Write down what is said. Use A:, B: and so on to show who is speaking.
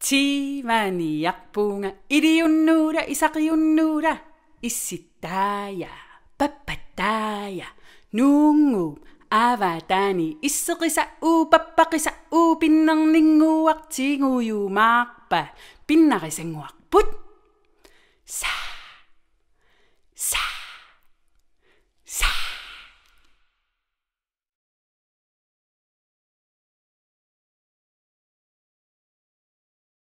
A: nungu Tiivaniarpunga u isaqiunnura issittaaya pappattaaya nuungu aavaataani isseqisa uupappaqisa uupinnerningguuartiinguuyuumaarpa put